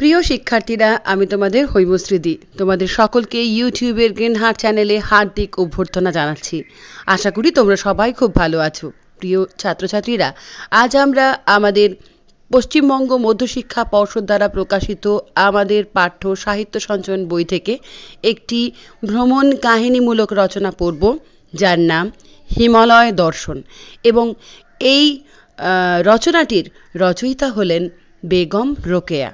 প্রিয় শিক্ষার্থীরা আমি তোমাদের হৈমশ্রীদি তোমাদের সকলকে ইউটিউবের গ্রিন হার্ট চ্যানেলে হার্দিক অভ্যর্থনা জানাচ্ছি আশা করি তোমরা সবাই খুব ভালো আছো প্রিয় ছাত্রছাত্রীরা আজ আমরা আমাদের পশ্চিমবঙ্গ মধ্যশিক্ষা পর্ষদ দ্বারা প্রকাশিত আমাদের পাঠ্য সাহিত্য সঞ্চয়ন বই থেকে একটি ভ্রমণ কাহিনীমূলক রচনা পড়ব যার নাম হিমালয় দর্শন এবং এই রচনাটির রচয়িতা হলেন বেগম রোকেয়া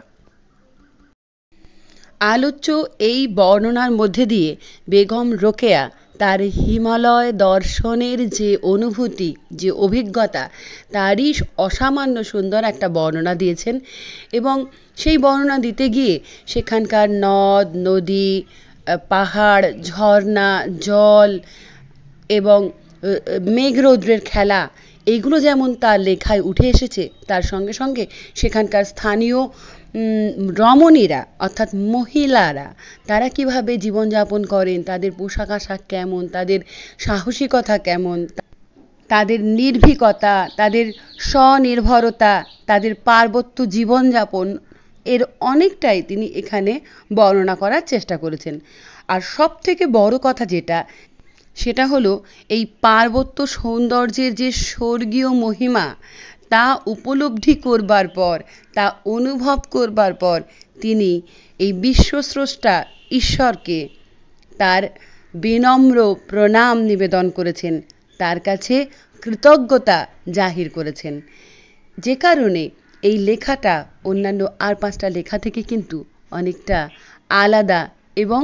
আলোচ্য এই বর্ণনার মধ্যে দিয়ে বেগম রোকেয়া তার হিমালয় দর্শনের যে অনুভূতি যে অভিজ্ঞতা তারই অসামান্য সুন্দর একটা বর্ণনা দিয়েছেন এবং সেই বর্ণনা দিতে গিয়ে সেখানকার নদ নদী পাহাড় ঝর্ণা জল এবং মেঘরৌদ্রের খেলা এইগুলো যেমন তার লেখায় উঠে এসেছে তার সঙ্গে সঙ্গে সেখানকার স্থানীয় রমণীরা অর্থাৎ মহিলারা তারা কিভাবে জীবনযাপন করেন তাদের পোশাক আশাক কেমন তাদের সাহসিকতা কেমন তাদের নির্ভীকতা তাদের স্বনির্ভরতা তাদের পার্বত্য জীবনযাপন এর অনেকটাই তিনি এখানে বর্ণনা করার চেষ্টা করেছেন আর সব থেকে বড় কথা যেটা সেটা হলো এই পার্বত্য সৌন্দর্যের যে স্বর্গীয় মহিমা তা উপলব্ধি করবার পর তা অনুভব করবার পর তিনি এই বিশ্বস্রষ্টা ঈশ্বরকে তার বিনম্র প্রণাম নিবেদন করেছেন তার কাছে কৃতজ্ঞতা জাহির করেছেন যে কারণে এই লেখাটা অন্যান্য আর পাঁচটা লেখা থেকে কিন্তু অনেকটা আলাদা এবং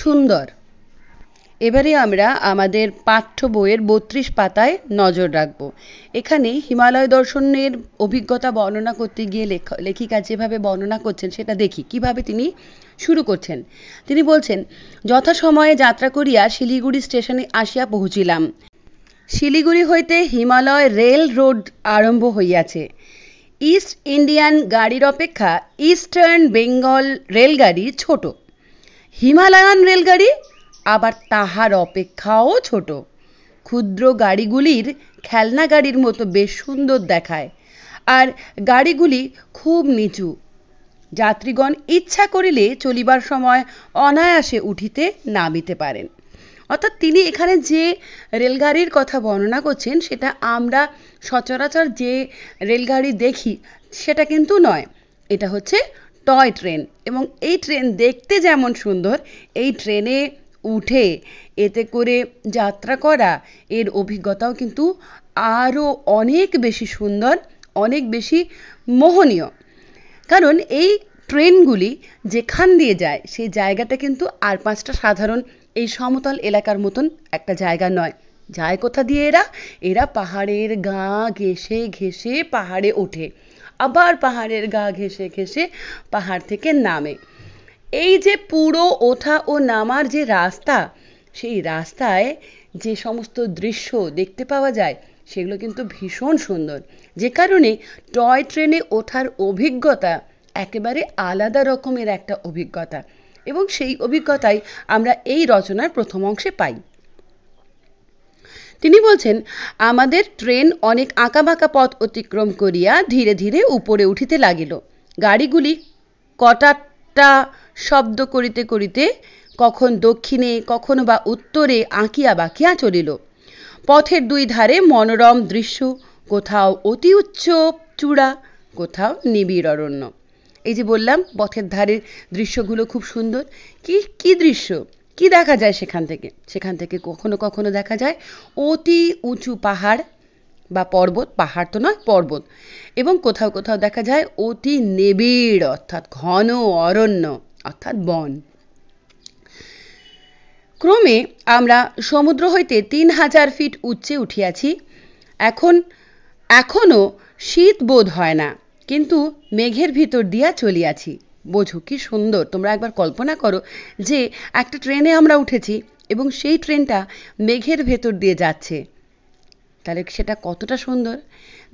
সুন্দর এবারে আমরা আমাদের পাঠ্য বইয়ের বত্রিশ পাতায় নজর রাখব এখানে হিমালয় দর্শনের অভিজ্ঞতা বর্ণনা করতে গিয়ে লেখিকা যেভাবে বর্ণনা করছেন সেটা দেখি কিভাবে তিনি শুরু করছেন তিনি বলছেন যথাসময়ে যাত্রা করিয়া শিলিগুড়ি স্টেশনে আসিয়া পৌঁছিলাম শিলিগুড়ি হইতে হিমালয় রেল রোড আরম্ভ হইয়াছে ইস্ট ইন্ডিয়ান গাড়ির অপেক্ষা ইস্টার্ন বেঙ্গল রেলগাড়ি ছোট হিমালয়ান রেলগাড়ি আবার তাহার অপেক্ষাও ছোট ক্ষুদ্র গাড়িগুলির খেলনা গাড়ির মতো বেশ সুন্দর দেখায় আর গাড়িগুলি খুব নিচু যাত্রীগণ ইচ্ছা করিলে চলিবার সময় অনায়াসে উঠিতে নামিতে পারেন অর্থাৎ তিনি এখানে যে রেলগাড়ির কথা বর্ণনা করছেন সেটা আমরা সচরাচর যে রেলগাড়ি দেখি সেটা কিন্তু নয় এটা হচ্ছে টয় ট্রেন এবং এই ট্রেন দেখতে যেমন সুন্দর এই ট্রেনে উঠে এতে করে যাত্রা করা এর অভিজ্ঞতাও কিন্তু আরও অনেক বেশি সুন্দর অনেক বেশি মোহনীয় কারণ এই ট্রেনগুলি যেখান দিয়ে যায় সেই জায়গাটা কিন্তু আর পাঁচটা সাধারণ এই সমতল এলাকার মতন একটা জায়গা নয় যায় কোথা দিয়ে এরা এরা পাহাড়ের গা ঘেসে ঘেসে পাহাড়ে ওঠে আবার পাহাড়ের গা ঘেসে ঘেসে পাহাড় থেকে নামে এই যে পুরো ওঠা ও নামার যে রাস্তা সেই রাস্তায় যে সমস্ত দৃশ্য দেখতে পাওয়া যায় সেগুলো কিন্তু ভীষণ সুন্দর যে কারণে টয় ট্রেনে ওঠার অভিজ্ঞতা একেবারে আলাদা রকমের একটা অভিজ্ঞতা এবং সেই অভিজ্ঞতাই আমরা এই রচনার প্রথম অংশে পাই তিনি বলছেন আমাদের ট্রেন অনেক আঁকাবাঁকা পথ অতিক্রম করিয়া ধীরে ধীরে উপরে উঠিতে লাগিল গাড়িগুলি কটাটা শব্দ করিতে করিতে কখন দক্ষিণে কখনো বা উত্তরে আঁকিয়া বাঁকিয়া চলিল পথের দুই ধারে মনোরম দৃশ্য কোথাও অতি উচ্চ চূড়া কোথাও নিবিড় অরণ্য এই যে বললাম পথের ধারের দৃশ্যগুলো খুব সুন্দর কি কি দৃশ্য কি দেখা যায় সেখান থেকে সেখান থেকে কখনো কখনো দেখা যায় অতি উঁচু পাহাড় বা পর্বত পাহাড় তো নয় পর্বত এবং কোথাও কোথাও দেখা যায় অতি নিবিড় অর্থাৎ ঘন অরণ্য অর্থাৎ বন ক্রমে আমরা সমুদ্র হইতে তিন হাজার ফিট উচ্চে উঠিয়াছি এখন এখনও শীত বোধ হয় না কিন্তু মেঘের ভিতর দিয়া চলিয়াছি বোঝো কি সুন্দর তোমরা একবার কল্পনা করো যে একটা ট্রেনে আমরা উঠেছি এবং সেই ট্রেনটা মেঘের ভেতর দিয়ে যাচ্ছে তাহলে সেটা কতটা সুন্দর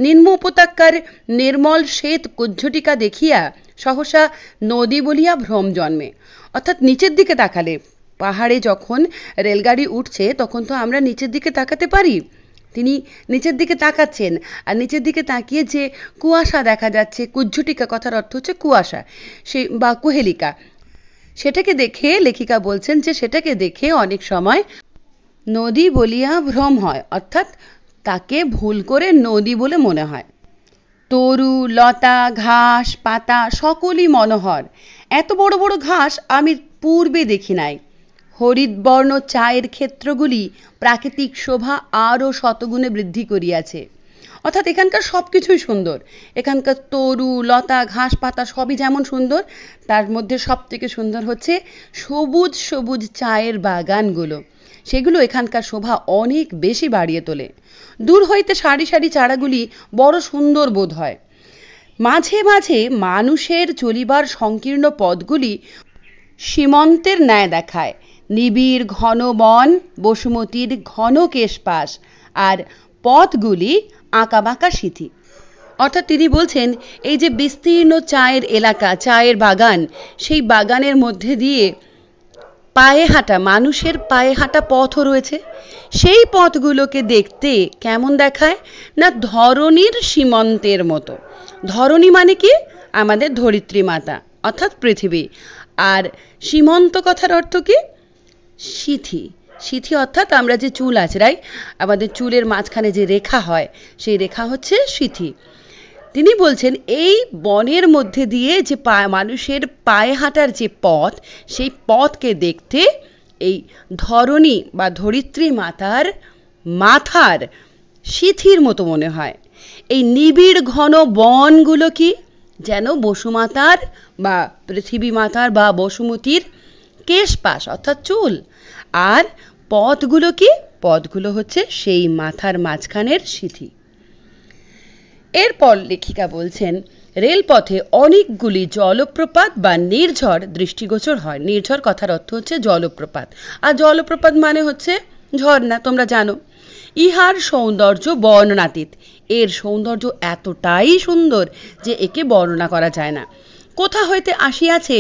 নিম্ন উপত্যকার নির্মল শ্বেত কুজ্ঝটিকা দেখিয়া সহসা নদী বলিয়া ভ্রম জন্মে অর্থাৎ নিচের দিকে তাকালে পাহাড়ে যখন রেলগাড়ি উঠছে তখন তো আমরা নিচের দিকে তাকাতে পারি তিনি নিচের দিকে তাকাচ্ছেন আর নিচের দিকে তাকিয়ে যে কুয়াশা দেখা যাচ্ছে কুজ্ঝটিকা কথার অর্থ হচ্ছে কুয়াশা সে বা কুহেলিকা সেটাকে দেখে লেখিকা বলছেন যে সেটাকে দেখে অনেক সময় নদী বলিয়া ভ্রম হয় অর্থাৎ তাকে ভুল করে নদী বলে মনে হয় তরু লতা ঘাস পাতা সকলই মনোহর এত বড় বড় ঘাস আমি পূর্বে দেখি নাই হরিদ্বর্ণ চায়ের ক্ষেত্রগুলি প্রাকৃতিক শোভা আরও শতগুণে বৃদ্ধি করিয়াছে অর্থাৎ এখানকার সব কিছুই সুন্দর এখানকার তরু লতা ঘাস পাতা সবই যেমন সুন্দর তার মধ্যে সব থেকে সুন্দর হচ্ছে সবুজ সবুজ চায়ের বাগানগুলো সেগুলো এখানকার শোভা অনেক বেশি বাড়িয়ে তোলে দূর হইতে সারি সারি চারাগুলি বড় সুন্দর বোধ হয় মাঝে মাঝে মানুষের চলিবার সংকীর্ণ পদগুলি সীমন্তের ন্যায় দেখায় নিবিড় ঘন বন বসুমতীর ঘন কেশপাশ আর পথগুলি আঁকাবাঁকা সিথি অর্থাৎ তিনি বলছেন এই যে বিস্তীর্ণ চায়ের এলাকা চায়ের বাগান সেই বাগানের মধ্যে দিয়ে পায়ে হাঁটা মানুষের পায়ে হাঁটা পথও রয়েছে সেই পথগুলোকে দেখতে কেমন দেখায় না ধরণীর সীমন্তের মতো ধরণী মানে কি আমাদের ধরিত্রী মাতা অর্থাৎ পৃথিবী আর সীমন্ত কথার অর্থ কি সিথি সিথি অর্থাৎ আমরা যে চুল রাই আমাদের চুলের মাঝখানে যে রেখা হয় সেই রেখা হচ্ছে সিথি তিনি বলছেন এই বনের মধ্যে দিয়ে যে মানুষের পায়ে হাঁটার যে পথ সেই পথকে দেখতে এই ধরণী বা ধরিত্রী মাতার মাথার সিথির মতো মনে হয় এই নিবিড় ঘন বনগুলো কি যেন বসুমাতার বা পৃথিবী মাতার বা বসুমতির কেশপাশ অর্থাৎ চুল আর পথগুলো কি পথগুলো হচ্ছে সেই মাথার মাঝখানের সিথি এরপর লেখিকা বলছেন রেলপথে অনেকগুলি জলপ্রপাত বা নির্ঝর দৃষ্টিগোচর হয় নির্ঝর কথার অর্থ হচ্ছে জলপ্রপাত আর জলপ্রপাত মানে হচ্ছে ঝর্ণা তোমরা জানো ইহার সৌন্দর্য বর্ণনাতীত এর সৌন্দর্য এতটাই সুন্দর যে একে বর্ণনা করা যায় না কোথা হইতে আসিয়াছে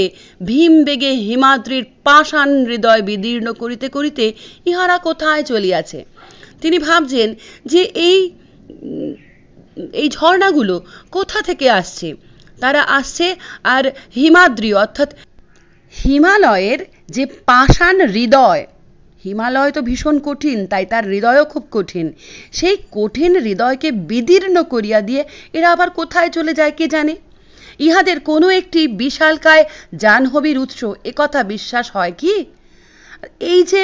ভীম বেগে হিমাদ্রির পাষাণ হৃদয় বিদীর্ণ করিতে করিতে ইহারা কোথায় চলিয়াছে তিনি ভাবছেন যে এই এই ঝর্ণাগুলো কোথা থেকে আসছে তারা আসছে আর হিমাদ্রি অর্থাৎ হিমালয়ের যে পাষাণ হৃদয় হিমালয় তো ভীষণ কঠিন তাই তার হৃদয়ও খুব কঠিন সেই কঠিন হৃদয়কে বিদীর্ণ করিয়া দিয়ে এরা আবার কোথায় চলে যায় কে জানে ইহাদের কোনো একটি বিশালকায় জাহ্নবীর উৎস একথা বিশ্বাস হয় কি এই যে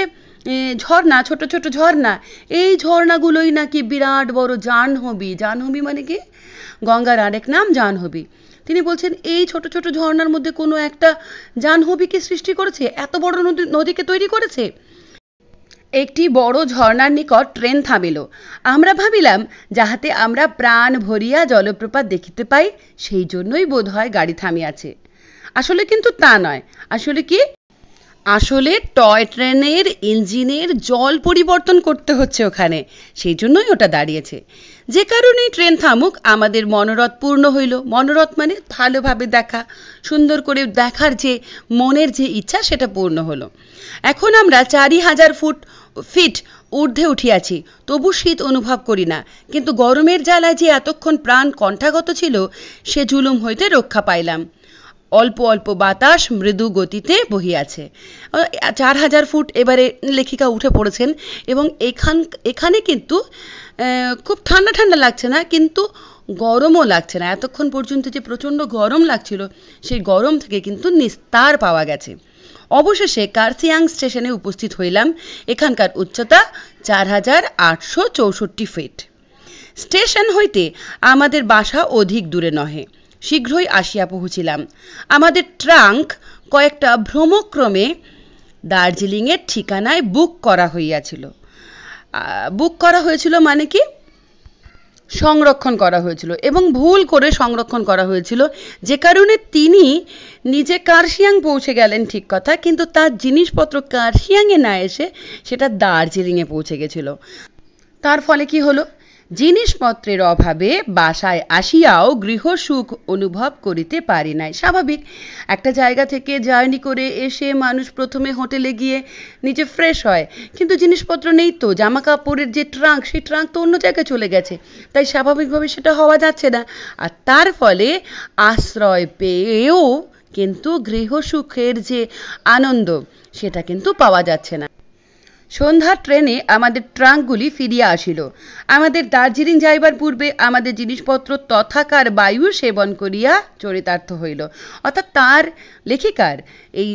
ঝর্ণা ছোট ছোট ঝর্ণা এই ঝর্ণাগুলোই নাকি বিরাট বড় জাহ্নবী জাহ্নবী মানে কি গঙ্গার আরেক নাম জাহ্নবী তিনি বলছেন এই ছোট ছোট ঝর্ণার মধ্যে কোনো একটা জাহ্নবীকে সৃষ্টি করেছে এত বড় নদী নদীকে তৈরি করেছে একটি বড় ঝর্ণার নিকট ট্রেন থামিল আমরা ভাবিলাম যাহাতে আমরা প্রাণ ভরিয়া জলপ্রপাত দেখিতে পাই সেই জন্যই বোধ হয় গাড়ি থামিয়াছে আসলে কিন্তু তা নয় আসলে কি আসলে টয় ট্রেনের ইঞ্জিনের জল পরিবর্তন করতে হচ্ছে ওখানে সেই জন্যই ওটা দাঁড়িয়েছে যে কারণেই ট্রেন থামুক আমাদের মনোরথ পূর্ণ হইল মনোরথ মানে ভালোভাবে দেখা সুন্দর করে দেখার যে মনের যে ইচ্ছা সেটা পূর্ণ হলো এখন আমরা চারি হাজার ফুট ফিট ঊর্ধ্বে উঠিয়াছি তবু শীত অনুভব করি না কিন্তু গরমের জ্বালায় যে এতক্ষণ প্রাণ কণ্ঠাগত ছিল সে জুলুম হইতে রক্ষা পাইলাম অল্প অল্প বাতাস মৃদু গতিতে বহিয়াছে চার হাজার ফুট এবারে লেখিকা উঠে পড়েছেন এবং এখান এখানে কিন্তু খুব ঠান্ডা ঠান্ডা লাগছে না কিন্তু গরমও লাগছে না এতক্ষণ পর্যন্ত যে প্রচণ্ড গরম লাগছিল সেই গরম থেকে কিন্তু নিস্তার পাওয়া গেছে অবশেষে কার্সিয়াং স্টেশনে উপস্থিত হইলাম এখানকার উচ্চতা চার হাজার আটশো চৌষট্টি ফিট স্টেশন হইতে আমাদের বাসা অধিক দূরে নহে শীঘ্রই আসিয়া পৌঁছিলাম আমাদের ট্রাঙ্ক কয়েকটা ভ্রমক্রমে দার্জিলিংয়ের ঠিকানায় বুক করা হইয়াছিল বুক করা হয়েছিল মানে কি সংরক্ষণ করা হয়েছিল এবং ভুল করে সংরক্ষণ করা হয়েছিল যে কারণে তিনি নিজে কার্শিয়াং পৌঁছে গেলেন ঠিক কথা কিন্তু তার জিনিসপত্র কার্শিয়াংয়ে না এসে সেটা দার্জিলিংয়ে পৌঁছে গেছিল তার ফলে কি হলো জিনিসপত্রের অভাবে বাসায় আসিয়াও গৃহসুখ অনুভব করিতে পারি নাই স্বাভাবিক একটা জায়গা থেকে জার্নি করে এসে মানুষ প্রথমে হোটেলে গিয়ে নিজে ফ্রেশ হয় কিন্তু জিনিসপত্র নেই তো জামা কাপড়ের যে ট্রাঙ্ক সেই ট্রাঙ্ক তো অন্য জায়গায় চলে গেছে তাই স্বাভাবিকভাবে সেটা হওয়া যাচ্ছে না আর তার ফলে আশ্রয় পেয়েও কিন্তু গৃহসুখের যে আনন্দ সেটা কিন্তু পাওয়া যাচ্ছে না সন্ধ্যার ট্রেনে আমাদের ট্রাঙ্কগুলি ফিরিয়া আসিল আমাদের দার্জিলিং যাইবার পূর্বে আমাদের জিনিসপত্র তথাকার বায়ু সেবন করিয়া চরিতার্থ হইল অর্থাৎ তার লেখিকার এই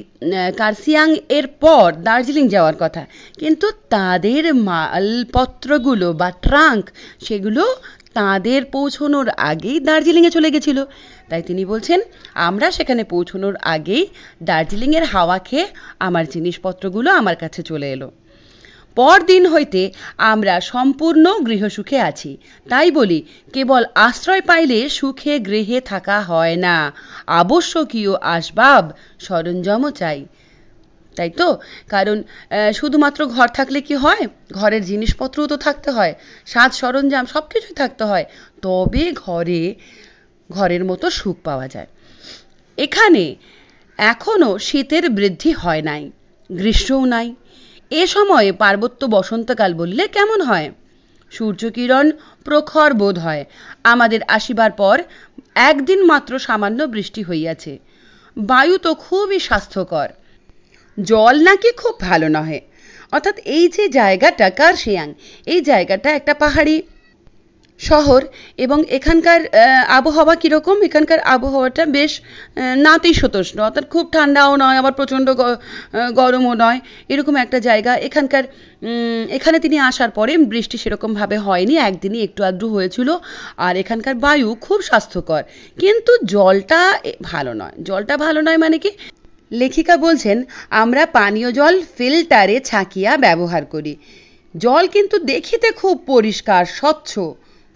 কার্সিয়াং এর পর দার্জিলিং যাওয়ার কথা কিন্তু তাদের মালপত্রগুলো বা ট্রাঙ্ক সেগুলো তাদের পৌঁছনোর আগেই দার্জিলিংয়ে চলে গেছিল তাই তিনি বলছেন আমরা সেখানে পৌঁছনোর আগেই দার্জিলিংয়ের হাওয়া খেয়ে আমার জিনিসপত্রগুলো আমার কাছে চলে এলো পরদিন হইতে আমরা সম্পূর্ণ গৃহসুখে আছি তাই বলি কেবল আশ্রয় পাইলে সুখে গৃহে থাকা হয় না আবশ্যকীয় আসবাব সরঞ্জামও চাই তাই তো কারণ শুধুমাত্র ঘর থাকলে কি হয় ঘরের জিনিসপত্রও তো থাকতে হয় সাজ সরঞ্জাম সব কিছুই থাকতে হয় তবে ঘরে ঘরের মতো সুখ পাওয়া যায় এখানে এখনও শীতের বৃদ্ধি হয় নাই গ্রীষ্মও নাই এ সময়ে পার্বত্য বসন্তকাল বললে কেমন হয় সূর্যকিরণ প্রখর বোধ হয় আমাদের আসিবার পর একদিন মাত্র সামান্য বৃষ্টি হইয়াছে বায়ু তো খুবই স্বাস্থ্যকর জল নাকি খুব ভালো নহে অর্থাৎ এই যে জায়গাটা কার্শিয়াং এই জায়গাটা একটা পাহাড়ি শহর এবং এখানকার আবহাওয়া কীরকম এখানকার আবহাওয়াটা বেশ নাতিশীতোষ্ণ অর্থাৎ খুব ঠান্ডাও নয় আবার প্রচণ্ড গরমও নয় এরকম একটা জায়গা এখানকার এখানে তিনি আসার পরে বৃষ্টি সেরকমভাবে হয়নি একদিনই একটু আধটু হয়েছিল আর এখানকার বায়ু খুব স্বাস্থ্যকর কিন্তু জলটা ভালো নয় জলটা ভালো নয় মানে কি লেখিকা বলছেন আমরা পানীয় জল ফিল্টারে ছাকিয়া ব্যবহার করি জল কিন্তু দেখিতে খুব পরিষ্কার স্বচ্ছ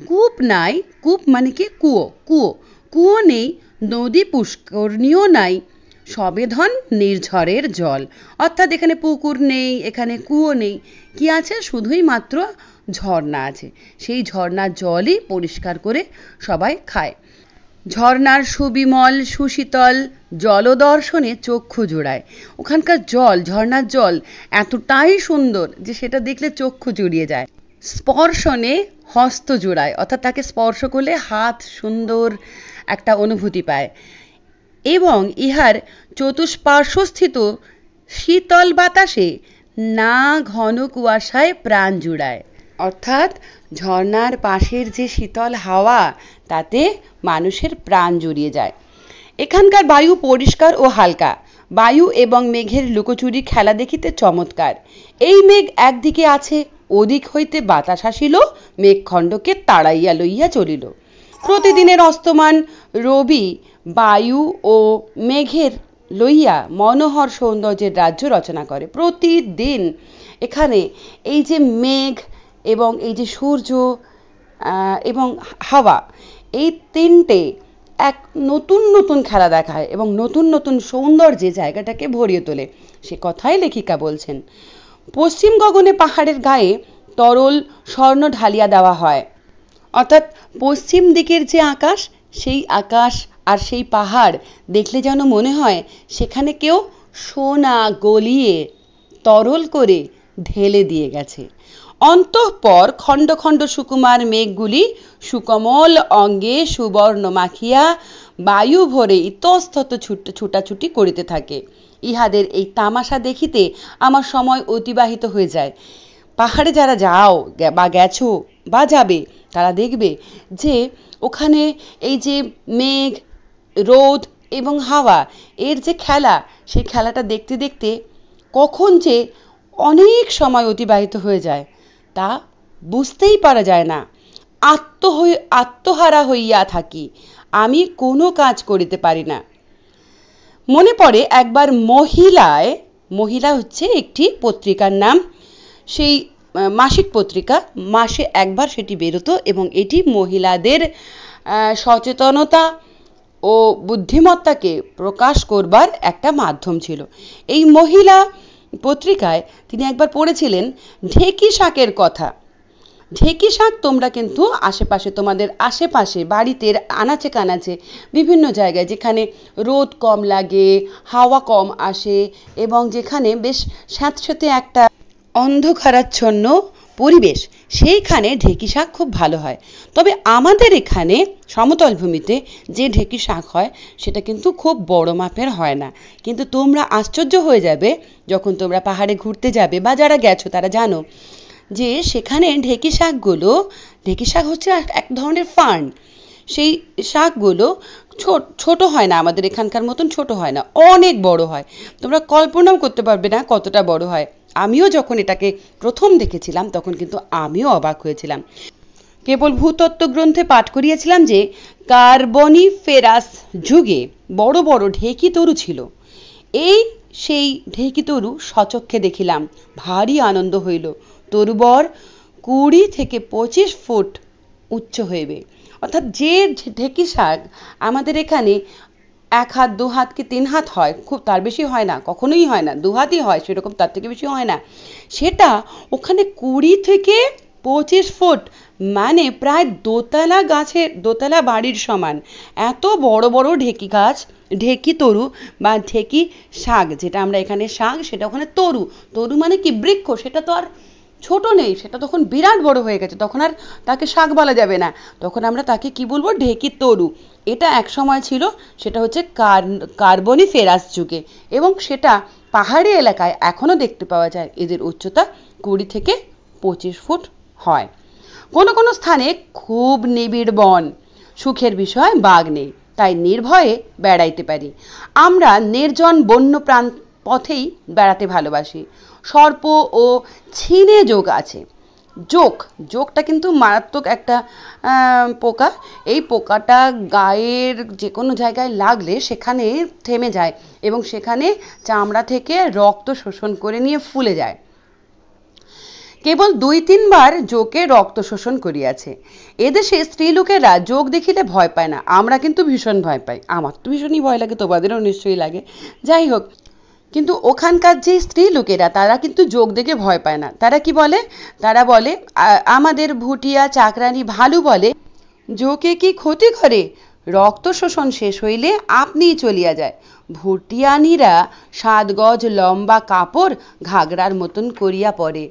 কূপ নাই কূপ মানে কি কুয়ো কুয়ো কুয়ো নেই নদী পুষ্করণীয় নাই সবেধন নির্ঝরের জল অর্থাৎ এখানে পুকুর নেই এখানে কুয়ো নেই কি আছে শুধুই মাত্র ঝর্ণা আছে সেই ঝর্ণার জলই পরিষ্কার করে সবাই খায় ঝর্ণার সুবিমল সুশীতল জলদর্শনে চক্ষু জোড়ায় ওখানকার জল ঝর্ণার জল এতটাই সুন্দর যে সেটা দেখলে চক্ষু জুড়িয়ে যায় স্পর্শনে হস্ত জোড়ায় অর্থাৎ তাকে স্পর্শ করলে হাত সুন্দর একটা অনুভূতি পায় এবং ইহার চতুষ্পার্শ্বস্থিত শীতল বাতাসে না ঘন কুয়াশায় প্রাণ জুড়ায় অর্থাৎ ঝর্নার পাশের যে শীতল হাওয়া তাতে মানুষের প্রাণ জুড়িয়ে যায় এখানকার বায়ু পরিষ্কার ও হালকা বায়ু এবং মেঘের লুকোচুরি খেলা দেখিতে চমৎকার এই মেঘ একদিকে আছে ওদিক হইতে বাতাস আসিল মেঘখণ্ডকে তাড়াইয়া লইয়া চলিল প্রতিদিনের অস্তমান রবি বায়ু ও মেঘের লইয়া মনোহর সৌন্দর্যের রাজ্য রচনা করে প্রতিদিন এখানে এই যে মেঘ এবং এই যে সূর্য এবং হাওয়া এই তিনটে এক নতুন নতুন খেলা দেখায় এবং নতুন নতুন সৌন্দর্যে জায়গাটাকে ভরিয়ে তোলে সে কথাই লেখিকা বলছেন পশ্চিম গগনে পাহাড়ের গায়ে তরল স্বর্ণ ঢালিয়া দেওয়া হয় অর্থাৎ পশ্চিম দিকের যে আকাশ সেই আকাশ আর সেই পাহাড় দেখলে যেন মনে হয় সেখানে কেউ সোনা গলিয়ে তরল করে ঢেলে দিয়ে গেছে অন্তঃপর খণ্ড খণ্ড সুকুমার মেঘগুলি সুকমল অঙ্গে সুবর্ণ মাখিয়া বায়ু ভরে ইতস্তত ছুট ছুটাছুটি করিতে থাকে ইহাদের এই তামাশা দেখিতে আমার সময় অতিবাহিত হয়ে যায় পাহাড়ে যারা যাও বা গেছো বা যাবে তারা দেখবে যে ওখানে এই যে মেঘ রোদ এবং হাওয়া এর যে খেলা সেই খেলাটা দেখতে দেখতে কখন যে অনেক সময় অতিবাহিত হয়ে যায় তা বুঝতেই পারা যায় না আত্ম হয়ে আত্মহারা হইয়া থাকি আমি কোনো কাজ করিতে পারি না মনে পড়ে একবার মহিলায় মহিলা হচ্ছে একটি পত্রিকার নাম সেই মাসিক পত্রিকা মাসে একবার সেটি বেরোতো এবং এটি মহিলাদের সচেতনতা ও বুদ্ধিমত্তাকে প্রকাশ করবার একটা মাধ্যম ছিল এই মহিলা পত্রিকায় তিনি একবার পড়েছিলেন ঢেঁকি শাকের কথা ঢেঁকি শাক তোমরা কিন্তু আশেপাশে তোমাদের আশেপাশে বাড়িতে আনাচে কানাচে বিভিন্ন জায়গায় যেখানে রোদ কম লাগে হাওয়া কম আসে এবং যেখানে বেশ স্যাঁতস্যাঁতে একটা অন্ধকারাচ্ছন্ন পরিবেশ সেইখানে ঢেঁকি শাক খুব ভালো হয় তবে আমাদের এখানে সমতল ভূমিতে যে ঢেঁকি শাক হয় সেটা কিন্তু খুব বড় মাপের হয় না কিন্তু তোমরা আশ্চর্য হয়ে যাবে যখন তোমরা পাহাড়ে ঘুরতে যাবে বা যারা গেছো তারা জানো যে সেখানে ঢেঁকি শাকগুলো ঢেঁকি শাক হচ্ছে এক ধরনের ফার্ন সেই শাকগুলো ছোট হয় না আমাদের এখানকার মতন ছোট হয় না অনেক বড় হয় তোমরা কল্পনাও করতে পারবে না কতটা বড় হয় আমিও যখন এটাকে প্রথম দেখেছিলাম তখন কিন্তু আমিও অবাক হয়েছিলাম কেবল ভূতত্ত্ব গ্রন্থে পাঠ করিয়েছিলাম যে কার্বনিফেরাস যুগে বড় বড় ঢেকি তরু ছিল এই সেই ঢেকি তরু স্বচক্ষে দেখিলাম ভারী আনন্দ হইল তরুবর কুড়ি থেকে পঁচিশ ফুট উচ্চ হইবে অর্থাৎ যে ঢেকি শাক আমাদের এখানে এক হাত দু হাত কি তিন হাত হয় খুব তার বেশি হয় না কখনোই হয় না দু হাতই হয় সেরকম তার থেকে বেশি হয় না সেটা ওখানে কুড়ি থেকে পঁচিশ ফুট মানে প্রায় দোতলা গাছের দোতলা বাড়ির সমান এত বড় বড় ঢেকি গাছ ঢেকি তরু বা ঢেকি শাক যেটা আমরা এখানে শাক সেটা ওখানে তরু তরু মানে কি বৃক্ষ সেটা তো আর ছোট নেই সেটা তখন বিরাট বড় হয়ে গেছে তখন আর তাকে শাক বলা যাবে না তখন আমরা তাকে কি বলবো ঢেঁকি তরু এটা এক সময় ছিল সেটা হচ্ছে কার ফেরাস যুগে এবং সেটা পাহাড়ি এলাকায় এখনও দেখতে পাওয়া যায় এদের উচ্চতা কুড়ি থেকে পঁচিশ ফুট হয় কোনো কোনো স্থানে খুব নিবিড় বন সুখের বিষয় বাঘ নেই তাই নির্ভয়ে বেড়াইতে পারি আমরা নির্জন বন্য প্রাণ পথেই বেড়াতে ভালোবাসি সর্প ও ছিনে যোগ আছে যোগ যোগটা কিন্তু মারাত্মক একটা পোকা এই পোকাটা গায়ের যে কোনো জায়গায় লাগলে সেখানে থেমে যায় এবং সেখানে চামড়া থেকে রক্ত শোষণ করে নিয়ে ফুলে যায় কেবল দুই তিনবার যোগে রক্ত শোষণ করিয়াছে এদেশে স্ত্রীলোকেরা যোগ দেখিলে ভয় পায় না আমরা কিন্তু ভীষণ ভয় পাই আমার তো ভীষণই ভয় লাগে তোমাদেরও নিশ্চয়ই লাগে যাই হোক কিন্তু ওখানকার যে স্ত্রী লোকেরা তারা কিন্তু যোগ দেখে ভয় পায় না তারা কি বলে তারা বলে আমাদের ভুটিয়া চাকরানি ভালু বলে যোগে কি ক্ষতি করে রক্ত শোষণ শেষ হইলে আপনিই চলিয়া যায় ভুটিয়ানিরা সাত গজ লম্বা কাপড় ঘাগড়ার মতন করিয়া পরে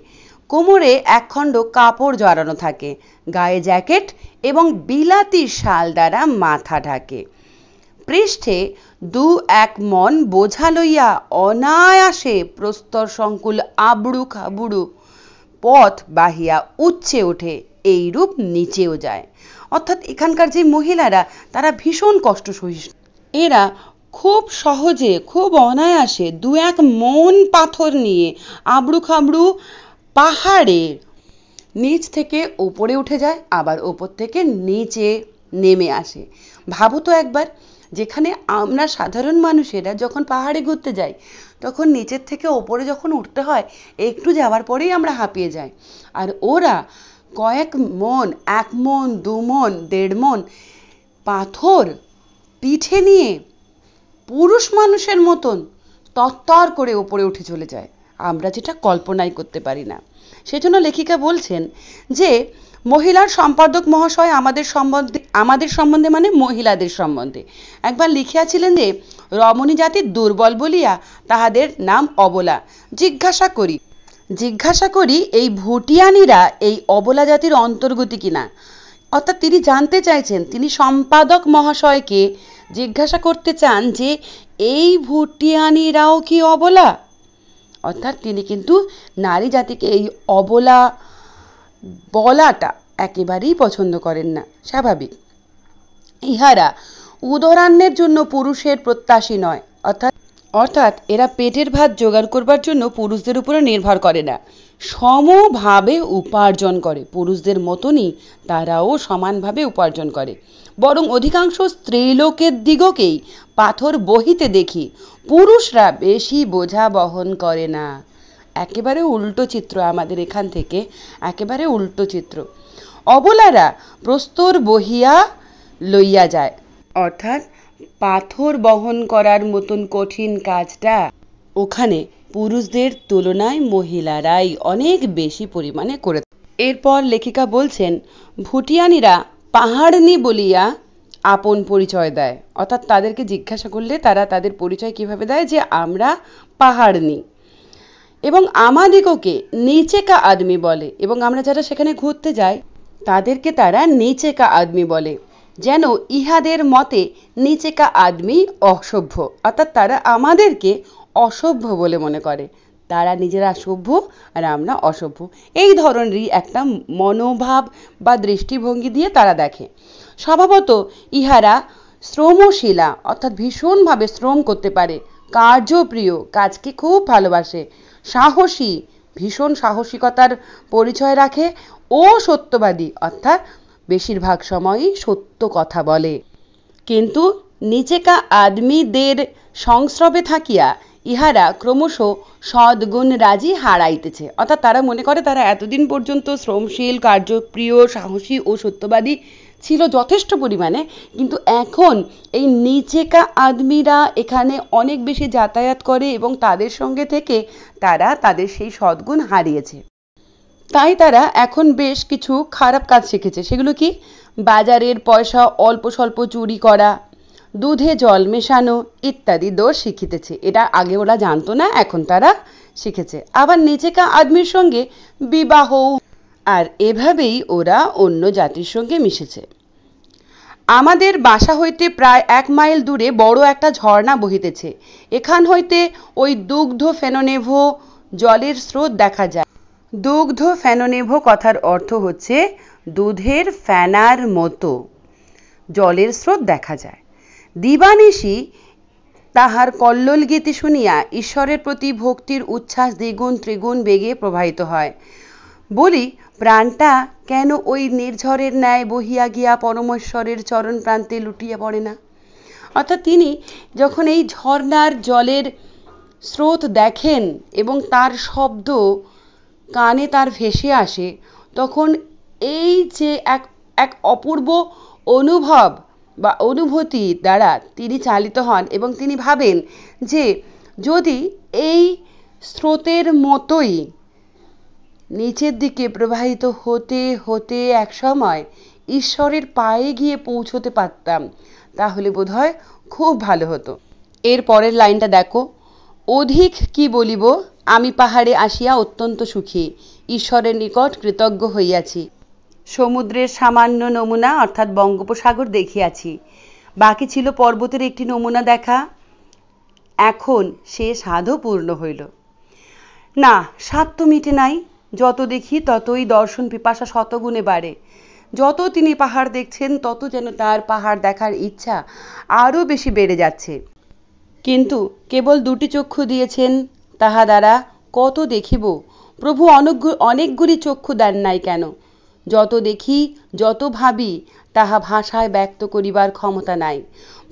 কোমরে একখণ্ড কাপড় জড়ানো থাকে গায়ে জ্যাকেট এবং বিলাতি শাল দ্বারা মাথা ঢাকে পৃষ্ঠে দু এক মন বোঝা লইয়া অনায়াসে প্রস্তর সংকুল আবড়ু খাবুড়ু পথ বাহিয়া উচ্ছে ওঠে এইরূপ নিচেও যায় অর্থাৎ এখানকার যে মহিলারা তারা ভীষণ কষ্ট এরা খুব সহজে খুব অনায়াসে দু এক মন পাথর নিয়ে আবড়ু খাবড়ু পাহাড়ে নিচ থেকে ওপরে উঠে যায় আবার ওপর থেকে নিচে নেমে আসে ভাবো তো একবার যেখানে আমরা সাধারণ মানুষেরা যখন পাহাড়ে ঘুরতে যাই তখন নিচের থেকে ওপরে যখন উঠতে হয় একটু যাওয়ার পরেই আমরা হাঁপিয়ে যাই আর ওরা কয়েক মন এক মন দু মন দেড় মন পাথর পিঠে নিয়ে পুরুষ মানুষের মতন তত্তর করে ওপরে উঠে চলে যায় আমরা যেটা কল্পনাই করতে পারি না সেজন্য লেখিকা বলছেন যে মহিলার সম্পাদক মহাশয় আমাদের সম্বন্ধে আমাদের সম্বন্ধে মানে মহিলাদের সম্বন্ধে একবার লিখিয়াছিলেন যে রমণী জাতির দুর্বল বলিয়া তাহাদের নাম অবলা জিজ্ঞাসা করি জিজ্ঞাসা করি এই ভুটিয়ানিরা এই অবলা জাতির অন্তর্গতি কিনা অর্থাৎ তিনি জানতে চাইছেন তিনি সম্পাদক মহাশয়কে জিজ্ঞাসা করতে চান যে এই ভুটিয়ানিরাও কি অবলা অর্থাৎ তিনি কিন্তু নারী জাতিকে এই অবলা বলাটা একেবারেই পছন্দ করেন না স্বাভাবিক ইহারা উদরান্নের জন্য পুরুষের প্রত্যাশী নয় অর্থাৎ অর্থাৎ এরা পেটের ভাত জোগাড় করবার জন্য পুরুষদের উপরে নির্ভর করে না সমভাবে উপার্জন করে পুরুষদের মতনই তারাও সমানভাবে উপার্জন করে বরং অধিকাংশ স্ত্রীলোকের দিগকেই পাথর বহিতে দেখি পুরুষরা বেশি বোঝা বহন করে না একেবারে উল্টো চিত্র আমাদের এখান থেকে একেবারে উল্টো চিত্র অবলারা প্রস্তর বহিয়া লইয়া যায় অর্থাৎ পাথর বহন করার মতন কঠিন কাজটা ওখানে পুরুষদের তুলনায় মহিলারাই অনেক বেশি পরিমাণে করে এরপর লেখিকা বলছেন ভুটিয়ানিরা পাহাড়নি বলিয়া আপন পরিচয় দেয় অর্থাৎ তাদেরকে জিজ্ঞাসা করলে তারা তাদের পরিচয় কিভাবে দেয় যে আমরা পাহাড়নি এবং আমাদিগকে নিচেকা আদমি বলে এবং আমরা যারা সেখানে ঘুরতে যাই তাদেরকে তারা নিচেকা আদমি বলে যেন ইহাদের মতে নিচেকা আদমি অসভ্য অর্থাৎ তারা আমাদেরকে অসভ্য বলে মনে করে তারা নিজেরা সভ্য আর আমরা অসভ্য এই ধরনেরই একটা মনোভাব বা দৃষ্টিভঙ্গি দিয়ে তারা দেখে স্বভাবত ইহারা শ্রমশীলা অর্থাৎ ভীষণভাবে শ্রম করতে পারে কার্যপ্রিয় কাজকে খুব ভালোবাসে সাহসী ভীষণ সাহসিকতার পরিচয় রাখে ও সত্যবাদী অর্থাৎ বেশিরভাগ সময়ই সত্য কথা বলে কিন্তু নিচেকা আদমিদের সংস্রবে থাকিয়া ইহারা ক্রমশ সদ্গুণ রাজি হারাইতেছে অর্থাৎ তারা মনে করে তারা এতদিন পর্যন্ত শ্রমশীল কার্যপ্রিয় সাহসী ও সত্যবাদী ছিল যথেষ্ট পরিমাণে কিন্তু এখন এই নিচেকা আদমিরা এখানে অনেক বেশি যাতায়াত করে এবং তাদের সঙ্গে থেকে তারা তাদের সেই সদ্গুণ হারিয়েছে তাই তারা এখন বেশ কিছু খারাপ কাজ শিখেছে সেগুলো কি বাজারের পয়সা অল্প স্বল্প চুরি করা দুধে জল মেশানো ইত্যাদি দোষ শিখিতেছে এটা আগে ওরা জানতো না এখন তারা শিখেছে আবার নিচেকা আদমির সঙ্গে বিবাহ আর এভাবেই ওরা অন্য জাতির সঙ্গে মিশেছে আমাদের বাসা হইতে প্রায় এক মাইল দূরে বড় একটা ঝর্ণা বহিতেছে এখান হইতে ওই দুগ্ধ ফেননেভ জলের স্রোত দেখা যায় দুগ্ধ ফেননেভো কথার অর্থ হচ্ছে দুধের ফ্যানার মতো জলের স্রোত দেখা যায় দিবানিশি তাহার কল্লোল গীতি শুনিয়া ঈশ্বরের প্রতি ভক্তির উচ্ছ্বাস দ্বিগুণ ত্রিগুণ বেগে প্রবাহিত হয় বলি প্রাণটা কেন ওই নির্ঝরের ন্যায় বহিয়া গিয়া পরমেশ্বরের চরণ প্রান্তে লুটিয়ে পড়ে না অর্থাৎ তিনি যখন এই ঝর্ণার জলের স্রোত দেখেন এবং তার শব্দ কানে তার ভেসে আসে তখন এই যে এক এক অপূর্ব অনুভব বা অনুভূতি দ্বারা তিনি চালিত হন এবং তিনি ভাবেন যে যদি এই স্রোতের মতোই নিচের দিকে প্রবাহিত হতে হতে এক সময় ঈশ্বরের পায়ে গিয়ে পৌঁছতে পারতাম তাহলে হয় খুব ভালো হতো এর পরের লাইনটা দেখো অধিক কি বলিব আমি পাহাড়ে আসিয়া অত্যন্ত সুখী ঈশ্বরের নিকট কৃতজ্ঞ হইয়াছি সমুদ্রের সামান্য নমুনা অর্থাৎ বঙ্গোপসাগর দেখিয়াছি বাকি ছিল পর্বতের একটি নমুনা দেখা এখন সে সাধও পূর্ণ হইল না স্বাদ তো মিটে নাই যত দেখি ততই দর্শন পিপাসা শতগুণে বাড়ে যত তিনি পাহাড় দেখছেন তত যেন তার পাহাড় দেখার ইচ্ছা আরও বেশি বেড়ে যাচ্ছে কিন্তু কেবল দুটি চক্ষু দিয়েছেন তাহা দ্বারা কত দেখিব প্রভু অনেক অনেকগুলি চক্ষু দেন নাই কেন যত দেখি যত ভাবি তাহা ভাষায় ব্যক্ত করিবার ক্ষমতা নাই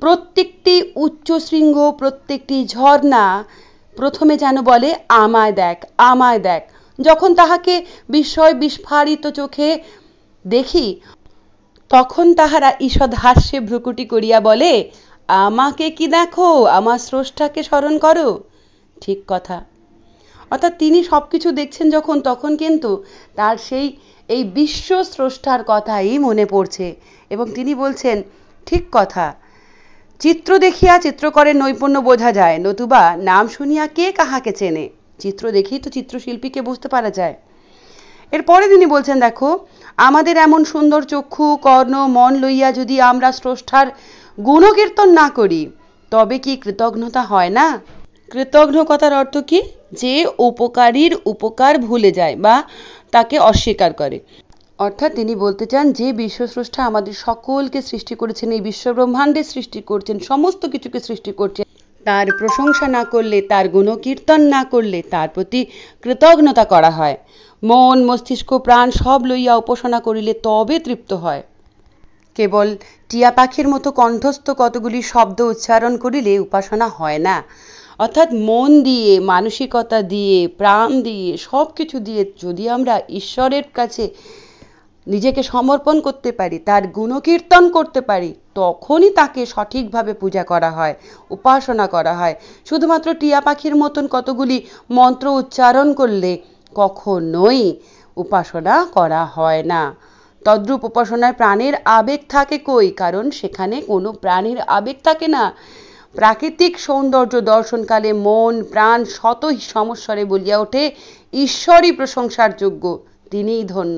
প্রত্যেকটি উচ্চশৃঙ্গ প্রত্যেকটি ঝর্ণা প্রথমে যেন বলে আমায় দেখ আমায় দেখ যখন তাহাকে বিস্ময় বিস্ফারিত চোখে দেখি তখন তাহারা ঈষৎ হাস্যে ভ্রুকুটি করিয়া বলে আমাকে কি দেখো আমার স্রষ্টাকে স্মরণ করো ঠিক কথা অর্থাৎ তিনি সব কিছু দেখছেন যখন তখন কিন্তু তার সেই এই বিশ্ব স্রষ্টার কথাই মনে পড়ছে এবং তিনি বলছেন ঠিক কথা চিত্র দেখিয়া চিত্রকরের নৈপুণ্য বোঝা যায় নতুবা নাম শুনিয়া কে কাহাকে চেনে চিত্র দেখেই তো চিত্রশিল্পীকে বুঝতে পারা যায় এরপরে তিনি বলছেন দেখো আমাদের এমন সুন্দর চক্ষু কর্ণ মন লইয়া যদি আমরা স্রষ্টার গুণকীর্তন না করি তবে কি কৃতজ্ঞতা হয় না কৃতজ্ঞ কথার অর্থ কি যে উপকারীর উপকার ভুলে যায় বা তাকে অস্বীকার করে অর্থাৎ তিনি বলতে চান যে বিশ্বস্রষ্টা আমাদের সকলকে সৃষ্টি করেছেন এই বিশ্বব্রহ্মাণ্ডে সৃষ্টি করছেন সমস্ত কিছুকে সৃষ্টি করছেন তার প্রশংসা না করলে তার গুণকীর্তন না করলে তার প্রতি কৃতজ্ঞতা করা হয় মন মস্তিষ্ক প্রাণ সব লইয়া উপাসনা করিলে তবে তৃপ্ত হয় কেবল টিয়া পাখির মতো কণ্ঠস্থ কতগুলি শব্দ উচ্চারণ করিলে উপাসনা হয় না অর্থাৎ মন দিয়ে মানসিকতা দিয়ে প্রাণ দিয়ে সব কিছু দিয়ে যদি আমরা ঈশ্বরের কাছে নিজেকে সমর্পণ করতে পারি তার গুণকীর্তন করতে পারি তখনই তাকে সঠিকভাবে পূজা করা হয় উপাসনা করা হয় শুধুমাত্র টিয়া পাখির মতন কতগুলি মন্ত্র উচ্চারণ করলে কখনোই উপাসনা করা হয় না তদ্রূপ উপাসনায় প্রাণের আবেগ থাকে কই কারণ সেখানে কোনো প্রাণীর আবেগ থাকে না প্রাকৃতিক সৌন্দর্য দর্শনকালে মন প্রাণ শত সমস্বরে বলিয়া ওঠে ঈশ্বরই প্রশংসার যোগ্য তিনিই ধন্য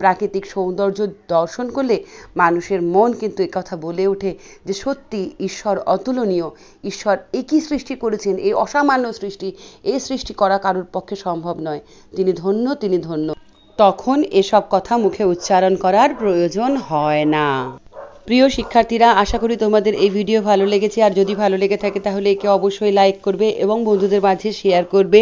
প্রাকৃতিক সৌন্দর্য দর্শন করলে মানুষের মন কিন্তু কথা বলে ওঠে যে সত্যি ঈশ্বর অতুলনীয় ঈশ্বর একই সৃষ্টি করেছেন এই অসামান্য সৃষ্টি এই সৃষ্টি করা কারোর পক্ষে সম্ভব নয় তিনি ধন্য তিনি ধন্য তখন এসব কথা মুখে উচ্চারণ করার প্রয়োজন হয় না প্রিয় শিক্ষার্থীরা আশা করি তোমাদের এই ভিডিও ভালো লেগেছে আর যদি ভালো লেগে থাকে তাহলে একে অবশ্যই লাইক করবে এবং বন্ধুদের মাঝে শেয়ার করবে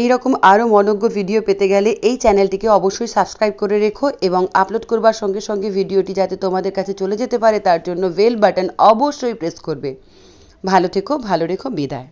এই রকম আরও মনজ্ঞ ভিডিও পেতে গেলে এই চ্যানেলটিকে অবশ্যই সাবস্ক্রাইব করে রেখো এবং আপলোড করবার সঙ্গে সঙ্গে ভিডিওটি যাতে তোমাদের কাছে চলে যেতে পারে তার জন্য বেল বাটন অবশ্যই প্রেস করবে ভালো থেকো ভালো রেখো বিদায়